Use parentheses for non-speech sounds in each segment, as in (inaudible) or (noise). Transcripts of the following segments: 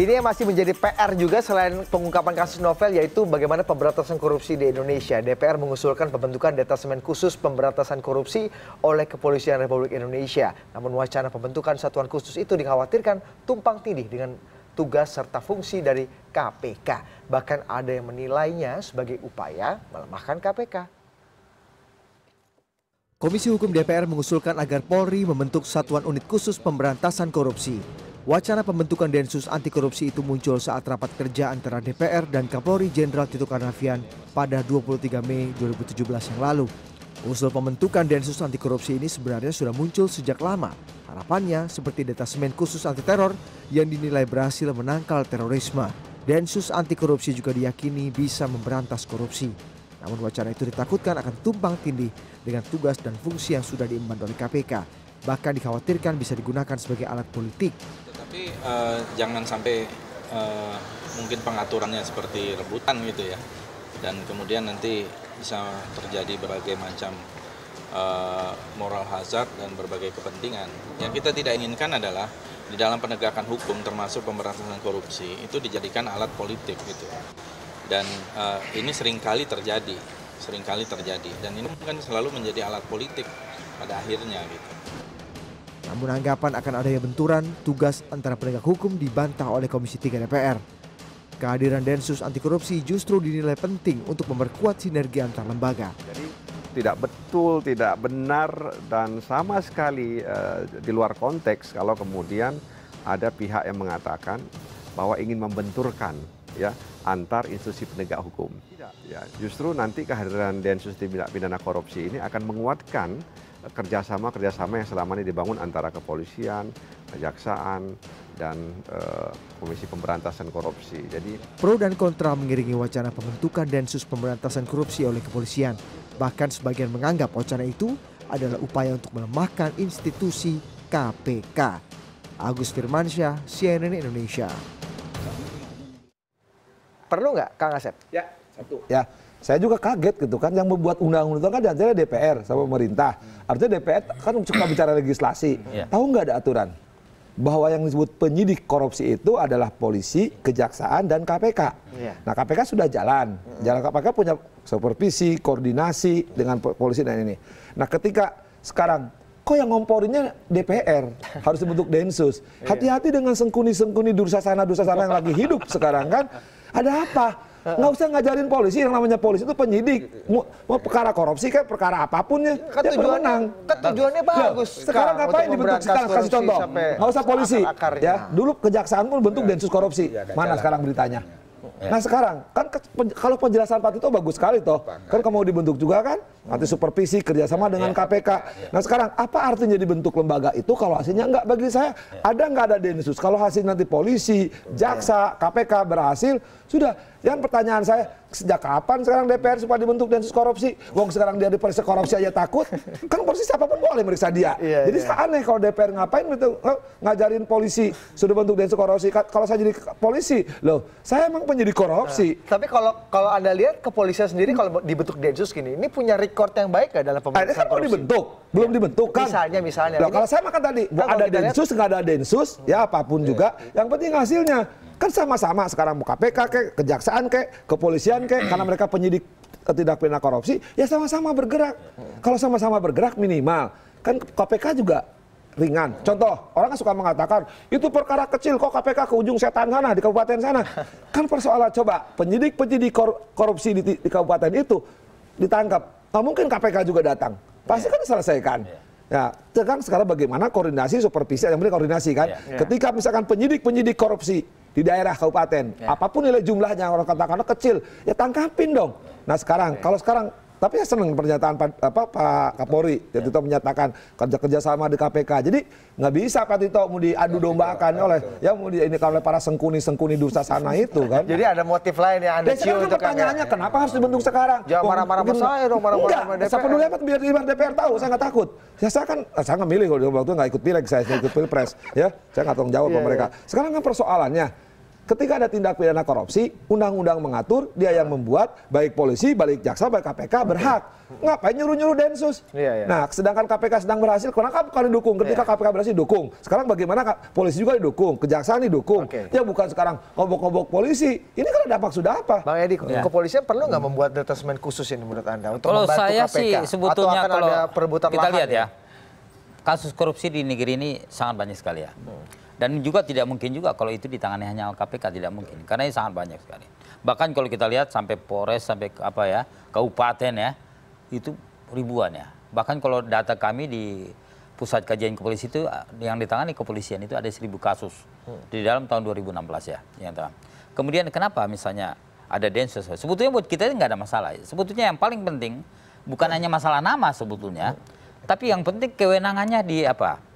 Ini yang masih menjadi PR juga selain pengungkapan kasus novel yaitu bagaimana pemberantasan korupsi di Indonesia. DPR mengusulkan pembentukan detasemen khusus pemberantasan korupsi oleh Kepolisian Republik Indonesia. Namun wacana pembentukan satuan khusus itu dikhawatirkan tumpang tindih dengan tugas serta fungsi dari KPK. Bahkan ada yang menilainya sebagai upaya melemahkan KPK. Komisi Hukum DPR mengusulkan agar Polri membentuk satuan unit khusus pemberantasan korupsi. Wacana pembentukan Densus anti korupsi itu muncul saat rapat kerja antara DPR dan Kapolri Jenderal Tito Karnavian pada 23 Mei 2017 yang lalu. Usul pembentukan Densus anti korupsi ini sebenarnya sudah muncul sejak lama. Harapannya seperti detasemen khusus anti teror yang dinilai berhasil menangkal terorisme. Densus anti korupsi juga diyakini bisa memberantas korupsi. Namun wacana itu ditakutkan akan tumpang tindih dengan tugas dan fungsi yang sudah diemban oleh KPK. Bahkan dikhawatirkan bisa digunakan sebagai alat politik tapi uh, jangan sampai uh, mungkin pengaturannya seperti rebutan gitu ya dan kemudian nanti bisa terjadi berbagai macam uh, moral hazard dan berbagai kepentingan yang kita tidak inginkan adalah di dalam penegakan hukum termasuk pemberantasan korupsi itu dijadikan alat politik gitu dan uh, ini seringkali terjadi seringkali terjadi dan ini kan selalu menjadi alat politik pada akhirnya gitu namun anggapan akan adanya benturan tugas antara penegak hukum dibantah oleh Komisi 3 DPR. Kehadiran Densus anti korupsi justru dinilai penting untuk memperkuat sinergi antar lembaga. Jadi tidak betul, tidak benar dan sama sekali uh, di luar konteks kalau kemudian ada pihak yang mengatakan bahwa ingin membenturkan ya antar institusi penegak hukum. Tidak. Ya, justru nanti kehadiran Densus tindak pidana korupsi ini akan menguatkan kerjasama-kerjasama yang selama ini dibangun antara kepolisian, kejaksaan, dan e, Komisi Pemberantasan Korupsi. Jadi pro dan kontra mengiringi wacana pembentukan Densus Pemberantasan Korupsi oleh kepolisian. Bahkan sebagian menganggap wacana itu adalah upaya untuk melemahkan institusi KPK. Agus Firmansyah, CNN Indonesia. Perlu nggak Kang Asep? Ya, satu. Ya, saya juga kaget gitu kan yang membuat undang-undang kan jadinya DPR sama pemerintah artinya DPR kan cuma (clears throat) bicara legislasi iya. tahu nggak ada aturan bahwa yang disebut penyidik korupsi itu adalah polisi, kejaksaan dan KPK. Ya. Nah KPK sudah jalan, jalan KPK punya supervisi, koordinasi dengan polisi dan ini. Nah ketika sekarang kok yang ngomporinnya DPR (laughs) harus dibentuk densus. Iya. Hati-hati dengan sengkuni-sengkuni dursa sana dursa sana yang lagi hidup sekarang kan. Ada apa? nggak usah ngajarin polisi yang namanya polisi itu penyidik gitu, gitu. mau, perkara korupsi kayak perkara apapun ya dia menang tujuannya bagus ya, sekarang ngapain dibentuk sekarang kasih contoh nggak usah polisi ya dulu kejaksaan pun bentuk iya, densus iya, korupsi iya, mana sekarang beritanya nah sekarang kan kalau penjelasan Pak Tito bagus sekali toh kan kamu dibentuk juga kan nanti supervisi kerjasama ya, dengan KPK. Ya. Ya, nah sekarang apa artinya dibentuk lembaga itu kalau hasilnya enggak bagi saya ada enggak ada densus? Kalau hasil nanti polisi, jaksa, KPK berhasil sudah. Yang pertanyaan saya sejak kapan sekarang DPR supaya dibentuk densus korupsi? Wong sekarang dia diperiksa korupsi aja takut. Kan polisi siapapun boleh meriksa dia. Ya, jadi ya. aneh kalau DPR ngapain gitu ngajarin polisi sudah bentuk densus korupsi. Kalau saya jadi polisi, loh, saya emang penyidik korupsi. Nah, tapi kalau kalau Anda lihat kepolisian sendiri kalau dibentuk densus gini, ini punya record record yang baik gak dalam pemerintahan kan dibentuk, belum ya. dibentuk kan? Misalnya, misalnya. Nah, kalau saya makan tadi, kan ada densus, nggak ada densus, ya hmm. apapun iya, juga, iya. yang penting hasilnya. Kan sama-sama sekarang mau KPK ke kejaksaan ke kepolisian ke karena mereka penyidik tidak pidana korupsi, ya sama-sama bergerak. Hmm. Kalau sama-sama bergerak minimal. Kan KPK juga ringan. Contoh, orang kan suka mengatakan, itu perkara kecil kok KPK ke ujung setan sana, di kabupaten sana. (laughs) Kan persoalan coba, penyidik-penyidik korupsi di, di kabupaten itu ditangkap. Nah, mungkin KPK juga datang. Pasti yeah. kan diselesaikan. Yeah. Ya, sekarang sekarang bagaimana koordinasi supervisi yang penting koordinasi kan. Yeah. Iya. Ketika misalkan penyidik-penyidik korupsi di daerah kabupaten, yeah. apapun nilai jumlahnya orang katakan kecil, ya tangkapin dong. Nah, sekarang yeah. kalau sekarang tapi ya senang pernyataan Pak, apa, Pak Kapolri ya. Tito menyatakan kerja kerjasama di KPK jadi nggak bisa Pak Tito mau diadu domba dombakan ya, oleh ya mau di, ini oleh para sengkuni sengkuni dusa sana itu kan jadi ada motif lain yang anda ya, cium itu kan pertanyaannya kan, kenapa harus dibentuk sekarang jangan marah-marah sama saya dong marah-marah sama DPR saya peduli amat biar DPR tahu saya nggak takut ya saya kan saya nggak milih kalau waktu nggak ikut pilek saya, saya ikut pilpres ya saya nggak tanggung jawab sama iya, mereka iya. sekarang kan persoalannya ketika ada tindak pidana korupsi, undang-undang mengatur dia yang membuat baik polisi, baik jaksa, baik KPK berhak. Ngapain nyuruh-nyuruh densus? Iya, iya. Nah, sedangkan KPK sedang berhasil, kenapa bukan didukung. Ketika iya. KPK berhasil dukung, sekarang bagaimana polisi juga didukung, kejaksaan didukung. Okay. Ya bukan sekarang kobok-kobok polisi. Ini kan ada sudah apa? Bang Edi, ya. kepolisian perlu nggak membuat detasmen khusus ini menurut anda untuk kalau membantu saya KPK? Sih, sebetulnya Atau akan kalau ada perebutan kita lahan lihat ya? ya kasus korupsi di negeri ini sangat banyak sekali ya. Hmm. Dan juga tidak mungkin juga kalau itu ditangani hanya KPK tidak mungkin karena ini sangat banyak sekali. Bahkan kalau kita lihat sampai Polres sampai apa ya kabupaten ya itu ribuan ya. Bahkan kalau data kami di pusat kajian kepolisian itu yang ditangani kepolisian itu ada seribu kasus hmm. di dalam tahun 2016 ya yang terang. Kemudian kenapa misalnya ada densus? Sebetulnya buat kita nggak ada masalah. Sebetulnya yang paling penting bukan hmm. hanya masalah nama sebetulnya, hmm. tapi yang penting kewenangannya di apa?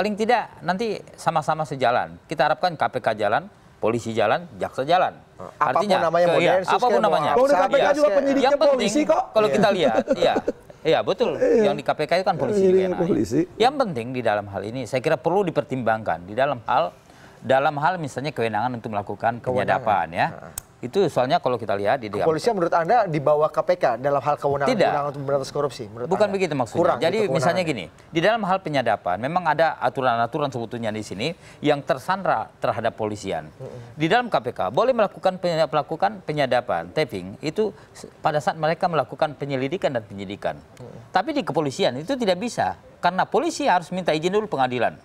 paling tidak nanti sama-sama sejalan. Kita harapkan KPK jalan, polisi jalan, jaksa jalan. Apapun Artinya, namanya ke, iya, apapun namanya. Kalau KPK ya, juga penyidiknya yang penting, polisi kok. Kalau kita iya. lihat, iya. Iya betul, iya. yang di KPK itu kan polisi. Nah, polisi. Yang penting di dalam hal ini, saya kira perlu dipertimbangkan di dalam hal dalam hal misalnya kewenangan untuk melakukan kewenangan. ya. Itu soalnya kalau kita lihat di dalam Kepolisian menurut Anda di bawah KPK dalam hal kewenangan Tidak. untuk memberantas korupsi menurut Bukan anda. begitu maksudnya. Kurang Jadi misalnya gini, di dalam hal penyadapan memang ada aturan-aturan sebetulnya di sini yang tersandra terhadap polisian. Di dalam KPK boleh melakukan melakukan penyadapan, taping itu pada saat mereka melakukan penyelidikan dan penyidikan. Tapi di kepolisian itu tidak bisa karena polisi harus minta izin dulu pengadilan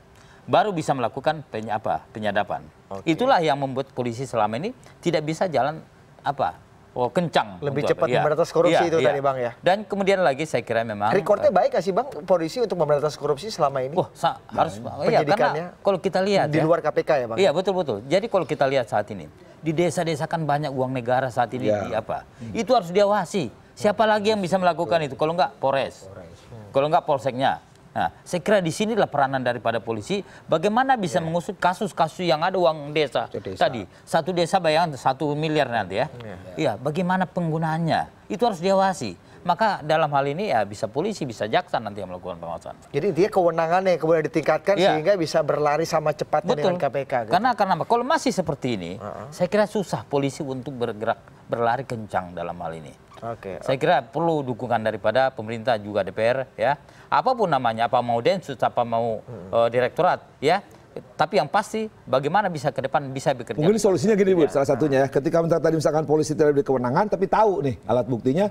baru bisa melakukan apa penyadapan. Itulah yang membuat polisi selama ini tidak bisa jalan apa Oh, kencang. Lebih cepat ya. memberantas korupsi ya, itu ya. tadi Bang ya. Dan kemudian lagi saya kira memang rekornya eh, baik gak sih Bang polisi untuk memberantas korupsi selama ini? Wah, nah, harus iya karena kalau kita lihat di ya. luar KPK ya Bang. Iya, betul betul. Jadi kalau kita lihat saat ini di desa-desa kan banyak uang negara saat ini ya. di apa? Itu harus diawasi. Siapa lagi yang bisa melakukan itu? Kalau enggak Polres. Hmm. Kalau enggak polseknya Nah, saya kira di sinilah peranan daripada polisi bagaimana bisa yeah. mengusut kasus-kasus yang ada uang desa, desa tadi. Satu desa bayangan satu miliar nanti ya. ya. Iya, yeah. yeah. bagaimana penggunaannya? Itu harus diawasi. Maka dalam hal ini ya bisa polisi, bisa jaksa nanti yang melakukan pengawasan. Jadi dia kewenangannya yang kemudian ditingkatkan yeah. sehingga bisa berlari sama cepatnya Betul. dengan KPK. Gitu. Karena karena kalau masih seperti ini, uh -huh. saya kira susah polisi untuk bergerak berlari kencang dalam hal ini Okay, Saya kira perlu dukungan daripada pemerintah juga DPR ya. Apapun namanya, apa mau densus, apa mau hmm. uh, direktorat ya. Tapi yang pasti bagaimana bisa ke depan bisa bekerja. Mungkin solusinya gini Bu, ya. salah satunya ya. Ketika tadi misalkan polisi tidak diberi kewenangan tapi tahu nih alat buktinya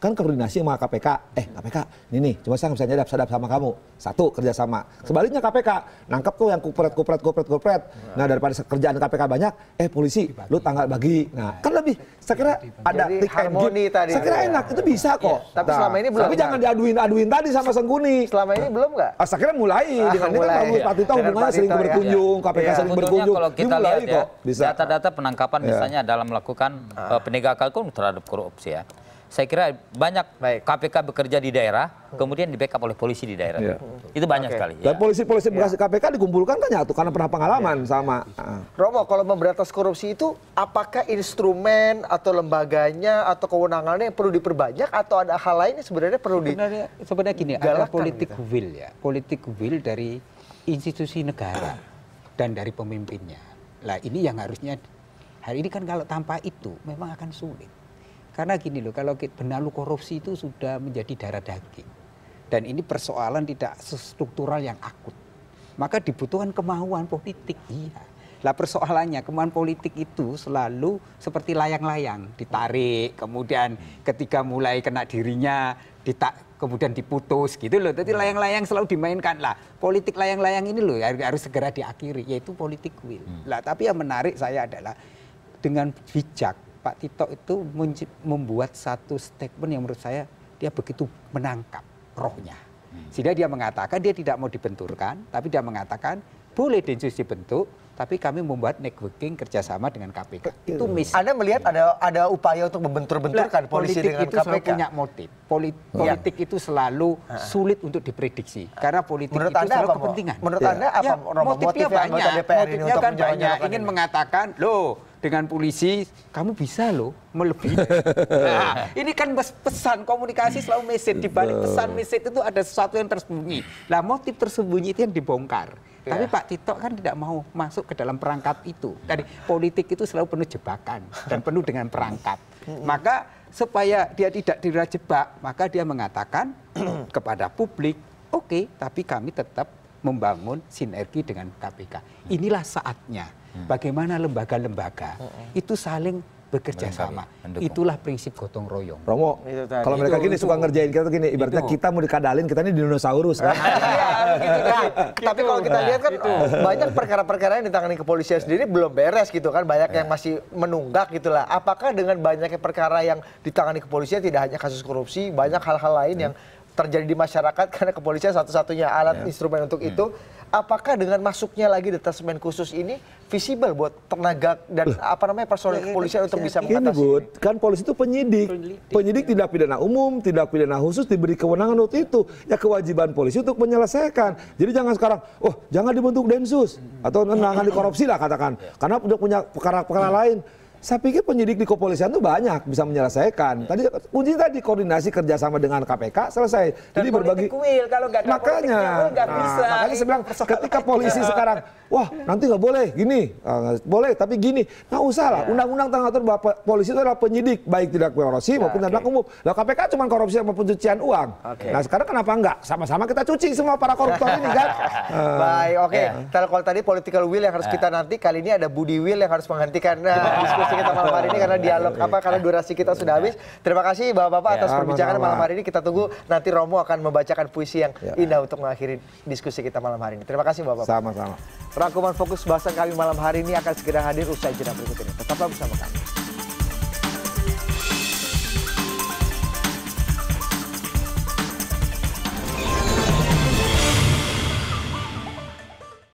kan koordinasi sama KPK eh KPK ini nih cuma saya bisa nyadap sadap sama kamu satu kerjasama sebaliknya KPK nangkep tuh yang kupret kupret kupret kupret nah daripada kerjaan KPK banyak eh polisi lu tanggal bagi nah kan lebih saya kira ada Jadi harmoni tadi saya kira iya. enak itu bisa kok ya, tapi nah, selama ini belum tapi jangan diaduin aduin tadi sama sengkuni. selama ini belum nggak ah, saya kira mulai ah, dengan mulai, ini kan Pak hubungannya sering berkunjung KPK iya. iya, sering berkunjung kalau kita lihat ya data-data penangkapan misalnya dalam melakukan ah. eh, penegakan hukum terhadap korupsi ya saya kira banyak Baik. KPK bekerja di daerah, kemudian di backup oleh polisi di daerah. Ya. Itu banyak okay. sekali. Dan ya. polisi-polisi ya. bekas KPK iya. dikumpulkan kan nyatu karena pernah pengalaman ya. sama. Romo, kalau memberantas korupsi itu apakah instrumen atau lembaganya atau kewenangannya yang perlu diperbanyak atau ada hal lain yang sebenarnya perlu sebenarnya, di sebenarnya gini, adalah politik gitu. will ya, politik will dari institusi negara dan dari pemimpinnya. Nah ini yang harusnya hari ini kan kalau tanpa itu memang akan sulit karena gini loh, kalau benalu korupsi itu sudah menjadi darah daging. Dan ini persoalan tidak struktural yang akut. Maka dibutuhkan kemauan politik, iya. Lah persoalannya kemauan politik itu selalu seperti layang-layang, ditarik, kemudian ketika mulai kena dirinya, ditak kemudian diputus gitu loh. Tapi iya. layang-layang selalu dimainkan lah. Politik layang-layang ini loh harus segera diakhiri, yaitu politik will. Hmm. Lah tapi yang menarik saya adalah dengan bijak Pak Tito itu membuat satu statement yang menurut saya dia begitu menangkap rohnya. Hmm. Sehingga dia mengatakan dia tidak mau dibenturkan, tapi dia mengatakan boleh Densus dibentuk, tapi kami membuat networking kerjasama dengan KPK. Itu misi. Anda melihat iya. ada ada upaya untuk membentur-benturkan nah, polisi dengan itu KPK? Selalu punya motif. Polit, iya. Politik itu selalu sulit untuk diprediksi karena politik menurut itu anda selalu kepentingan. Menurut ya. Anda apa ya, motifnya motif banyak. DPR motifnya kan banyak ingin ini. mengatakan, loh dengan polisi, kamu bisa loh melebihi. (laughs) Nah, ini kan pesan komunikasi selalu mesin. Di balik pesan mesin itu ada sesuatu yang tersembunyi. Nah, motif tersembunyi itu yang dibongkar. Ya. Tapi iya. Pak Tito kan tidak mau masuk ke dalam perangkap itu. Tadi politik itu selalu penuh jebakan dan penuh dengan perangkap. Maka supaya dia tidak dirajebak, maka dia mengatakan (clears throat) kepada publik, oke, okay, tapi kami tetap membangun sinergi dengan KPK. Inilah saatnya hmm. bagaimana lembaga-lembaga hmm. itu saling bekerja sama. Itulah prinsip gotong royong. Romo, kalau mereka gini suka ngerjain kita tuh gini, ibaratnya kita mau dikadalin, kita ini dinosaurus kan. Ah, iya, (laughs) nah, tapi kalau kita nah, lihat kan banyak perkara-perkara yang ditangani kepolisian sendiri belum beres gitu kan, banyak yang iya. masih menunggak gitulah. Apakah dengan banyaknya perkara yang ditangani kepolisian tidak hanya kasus korupsi, banyak hal-hal lain hmm. yang terjadi di masyarakat (laughs) karena kepolisian satu satunya alat ya. instrumen untuk hmm. itu apakah dengan masuknya lagi detasemen khusus ini visible buat tenaga dan apa namanya personil iya, iya, kepolisian iya, untuk bisa mengatasi ini? kan polisi itu penyidik penyidik tindak pidana umum tindak pidana khusus diberi kewenangan untuk itu ya kewajiban polisi untuk menyelesaikan jadi jangan sekarang oh jangan dibentuk densus hmm. atau menangani korupsi lah katakan ya. karena udah punya perkara-perkara lain saya pikir penyidik di kepolisian itu banyak bisa menyelesaikan. Iya. Tadi kunci tadi koordinasi kerjasama dengan KPK selesai. Dan Jadi berbagi. Will, kalau gak makanya, will, gak nah, bisa. makanya saya bilang ketika polisi sekarang, wah nanti nggak boleh gini, uh, boleh tapi gini, nggak usah lah. Ya. Undang-undang tentang atur bahwa polisi itu adalah penyidik baik tidak korupsi ya, maupun tindak okay. umum. Lah KPK cuma korupsi sama pencucian uang. Okay. Nah sekarang kenapa enggak? Sama-sama kita cuci semua para koruptor ini kan. Uh, (laughs) baik, oke. Okay. Ya. Kalau tadi political will yang harus eh. kita nanti, kali ini ada Budi Will yang harus menghentikan nah, diskusi kita malam hari ini karena dialog apa karena durasi kita sudah habis. Terima kasih Bapak-bapak atas ya, perbincangan malam hari ini. Kita tunggu nanti Romo akan membacakan puisi yang ya. indah untuk mengakhiri diskusi kita malam hari ini. Terima kasih Bapak-bapak. Sama-sama. Rangkuman fokus bahasan kami malam hari ini akan segera hadir usai jeda berikut ini. Tetaplah bersama kami.